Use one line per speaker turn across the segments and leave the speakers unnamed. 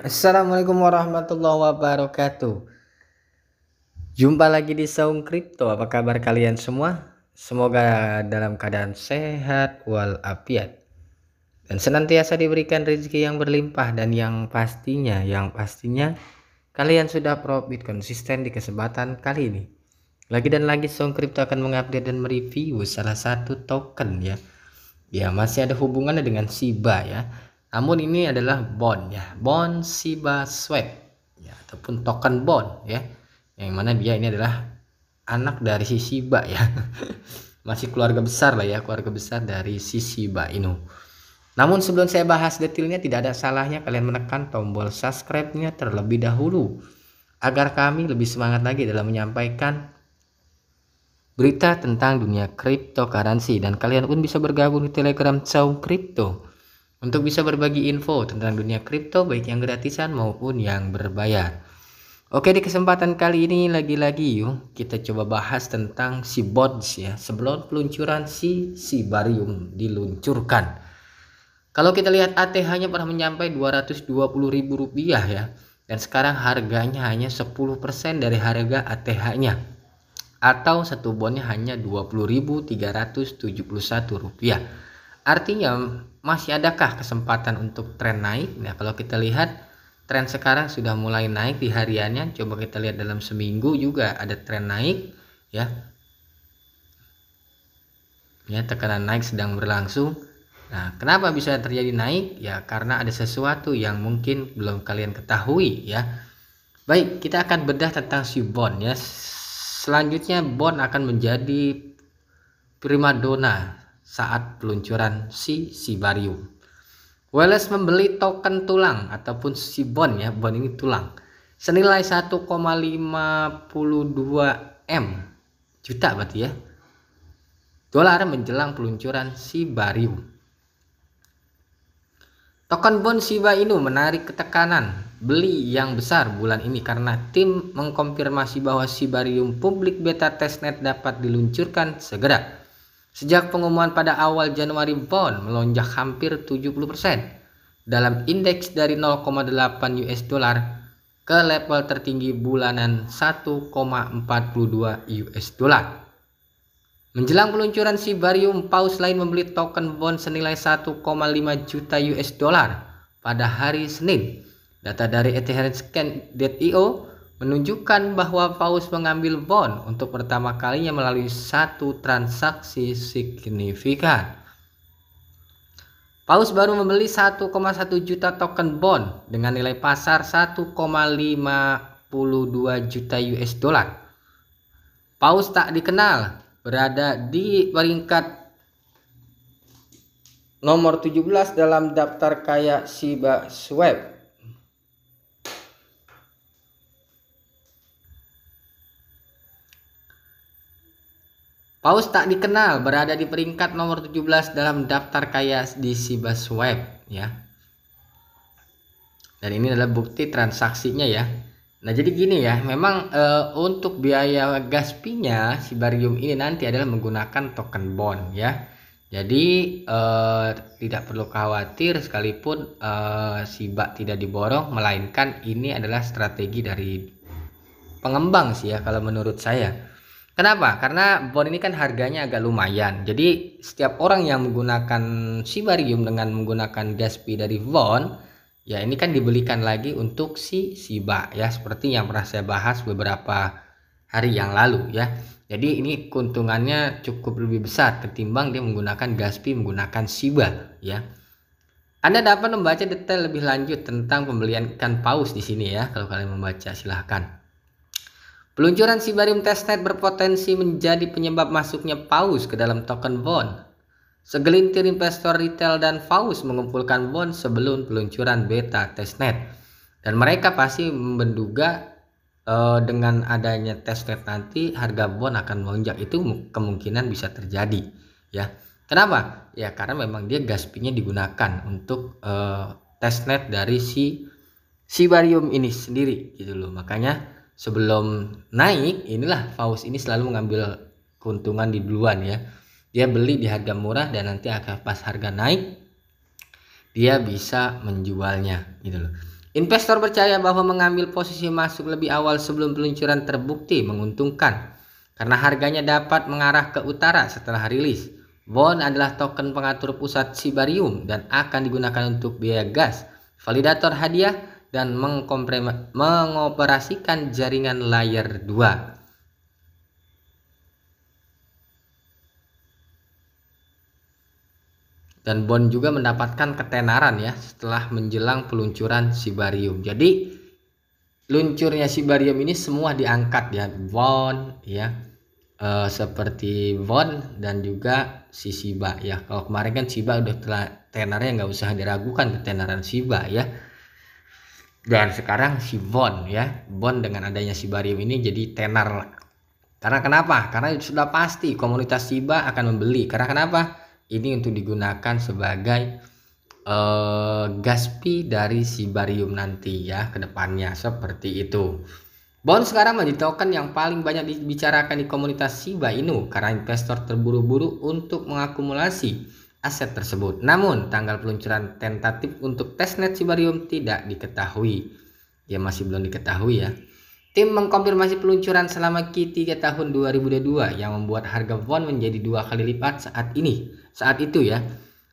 Assalamualaikum warahmatullahi wabarakatuh. Jumpa lagi di Saung Crypto. Apa kabar kalian semua? Semoga dalam keadaan sehat walafiat dan senantiasa diberikan rezeki yang berlimpah dan yang pastinya, yang pastinya kalian sudah profit konsisten di kesempatan kali ini. Lagi dan lagi Saung Crypto akan mengupdate dan mereview salah satu token ya. Ya, masih ada hubungannya dengan Shiba ya namun ini adalah bond ya, bond Shiba Swap ya ataupun token bond ya. Yang mana dia ini adalah anak dari si Shiba ya. Masih keluarga besar lah ya, keluarga besar dari si Shiba Inu. Namun sebelum saya bahas detailnya tidak ada salahnya kalian menekan tombol subscribe-nya terlebih dahulu agar kami lebih semangat lagi dalam menyampaikan berita tentang dunia cryptocurrency dan kalian pun bisa bergabung di Telegram Caum Crypto untuk bisa berbagi info tentang dunia kripto baik yang gratisan maupun yang berbayar. Oke di kesempatan kali ini lagi-lagi yuk kita coba bahas tentang si bots ya sebelum peluncuran si barium diluncurkan. Kalau kita lihat ATH-nya pernah mencapai ribu rupiah ya dan sekarang harganya hanya 10% dari harga ATH-nya atau satu bonnya hanya rp rupiah. Artinya masih adakah kesempatan untuk tren naik? Nah, kalau kita lihat tren sekarang sudah mulai naik di hariannya. Coba kita lihat dalam seminggu juga ada tren naik, ya. Ya, tekanan naik sedang berlangsung. Nah, kenapa bisa terjadi naik? Ya, karena ada sesuatu yang mungkin belum kalian ketahui, ya. Baik, kita akan bedah tentang si bond ya. Selanjutnya bond akan menjadi primadona saat peluncuran si Sibarium. Wallace membeli token tulang ataupun si bon ya, bon ini tulang. Senilai 1,52 M juta berarti ya. Dolar menjelang peluncuran sibarium. Token bon Shiba Inu menarik ketekanan beli yang besar bulan ini karena tim mengkonfirmasi bahwa Sibarium publik beta testnet dapat diluncurkan segera. Sejak pengumuman pada awal Januari bond melonjak hampir 70% dalam indeks dari 0,8 US dollar ke level tertinggi bulanan 1,42 US dollar. Menjelang peluncuran Sibarium, Paus lain membeli token bond senilai 1,5 juta US dollar pada hari Senin. Data dari Ethereum Scan.io menunjukkan bahwa Paus mengambil bond untuk pertama kalinya melalui satu transaksi signifikan. Paus baru membeli 1,1 juta token bond dengan nilai pasar 1,52 juta US dollar. Paus tak dikenal berada di peringkat nomor 17 dalam daftar kaya Shiba Swap Paus tak dikenal berada di peringkat nomor 17 dalam daftar kaya di Sibas Web ya. Dan ini adalah bukti transaksinya ya. Nah, jadi gini ya, memang e, untuk biaya gaspinya Sibarium ini nanti adalah menggunakan token bond ya. Jadi e, tidak perlu khawatir sekalipun e, eh, Siba tidak diborong melainkan ini adalah strategi dari pengembang sih ya kalau menurut saya Kenapa? Karena bon ini kan harganya agak lumayan. Jadi setiap orang yang menggunakan Sibarium dengan menggunakan Gaspi dari Von, ya ini kan dibelikan lagi untuk si Siba ya seperti yang pernah saya bahas beberapa hari yang lalu ya. Jadi ini keuntungannya cukup lebih besar ketimbang dia menggunakan Gaspi menggunakan Siba ya. Anda dapat membaca detail lebih lanjut tentang pembelian ikan paus di sini ya kalau kalian membaca silahkan. Peluncuran Sibarium Testnet berpotensi menjadi penyebab masuknya paus ke dalam token bond. Segelintir investor retail dan paus mengumpulkan bond sebelum peluncuran beta testnet. Dan mereka pasti menduga eh, dengan adanya testnet nanti harga bond akan melonjak. Itu kemungkinan bisa terjadi, ya. Kenapa? Ya karena memang dia gaspingnya digunakan untuk eh, testnet dari si Sibarium ini sendiri gitu loh. Makanya sebelum naik inilah faus ini selalu mengambil keuntungan di duluan ya dia beli di harga murah dan nanti akan pas harga naik dia bisa menjualnya gitu loh investor percaya bahwa mengambil posisi masuk lebih awal sebelum peluncuran terbukti menguntungkan karena harganya dapat mengarah ke utara setelah rilis Bond adalah token pengatur pusat Sibarium dan akan digunakan untuk biaya gas validator hadiah dan mengoperasikan jaringan layer 2 dan Bond juga mendapatkan ketenaran ya setelah menjelang peluncuran Sibarium. Jadi luncurnya Sibarium ini semua diangkat ya Bond ya e, seperti Bond dan juga si siba ya. Kalau kemarin kan Siba udah tenarnya nggak usah diragukan ketenaran siba ya dan sekarang si bond ya bond dengan adanya si Barium ini jadi tenar karena kenapa karena sudah pasti komunitas siba akan membeli karena kenapa ini untuk digunakan sebagai eh, gaspi dari si Barium nanti ya kedepannya seperti itu Bond sekarang menjadi token yang paling banyak dibicarakan di komunitas Shiba Inu karena investor terburu-buru untuk mengakumulasi aset tersebut. Namun, tanggal peluncuran tentatif untuk testnet Sibarium tidak diketahui. Ya masih belum diketahui ya. Tim mengkonfirmasi peluncuran selama Q3 tahun 2022 yang membuat harga Von menjadi dua kali lipat saat ini. Saat itu ya.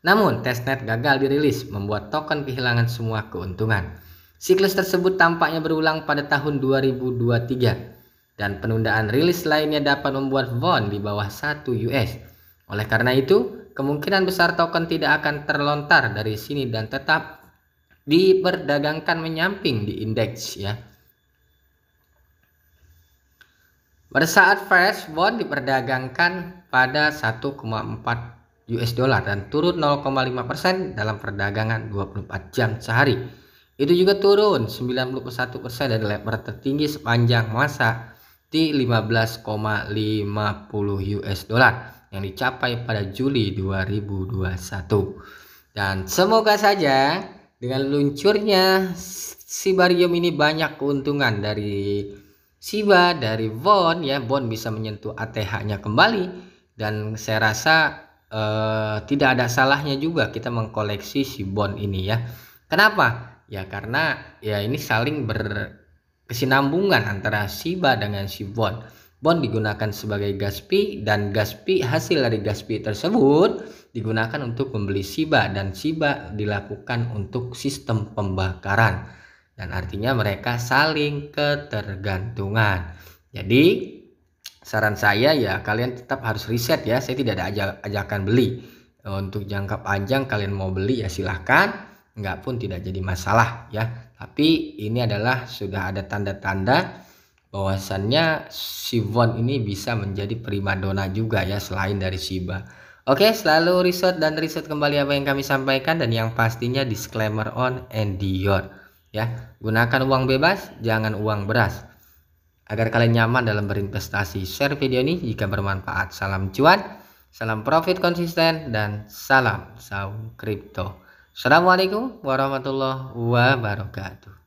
Namun, testnet gagal dirilis, membuat token kehilangan semua keuntungan. Siklus tersebut tampaknya berulang pada tahun 2023 dan penundaan rilis lainnya dapat membuat Von di bawah 1 US. Oleh karena itu, kemungkinan besar token tidak akan terlontar dari sini dan tetap diperdagangkan menyamping di indeks ya. Pada saat fresh bond diperdagangkan pada 1,4 US dollar dan turun 0,5% dalam perdagangan 24 jam sehari. Itu juga turun 91% dari level tertinggi sepanjang masa di 15,50 US dollar yang dicapai pada Juli 2021. Dan semoga saja dengan luncurnya Sibarium ini banyak keuntungan dari Siba, dari Bond ya. Bond bisa menyentuh ATH-nya kembali dan saya rasa eh, tidak ada salahnya juga kita mengkoleksi si ini ya. Kenapa? Ya karena ya ini saling berkesinambungan antara Siba dengan si Bon digunakan sebagai gaspi dan gaspi hasil dari gaspi tersebut digunakan untuk membeli siba dan siba dilakukan untuk sistem pembakaran dan artinya mereka saling ketergantungan. Jadi saran saya ya kalian tetap harus riset ya. Saya tidak ada ajak ajakan beli. Untuk jangka panjang kalian mau beli ya silahkan. Enggak pun tidak jadi masalah ya. Tapi ini adalah sudah ada tanda-tanda bahwasannya Sivon ini bisa menjadi primadona juga ya selain dari Shiba. Oke, selalu riset dan riset kembali apa yang kami sampaikan dan yang pastinya disclaimer on and your ya. Gunakan uang bebas, jangan uang beras. Agar kalian nyaman dalam berinvestasi, share video ini jika bermanfaat. Salam cuan, salam profit konsisten dan salam saham kripto. Assalamualaikum warahmatullahi wabarakatuh.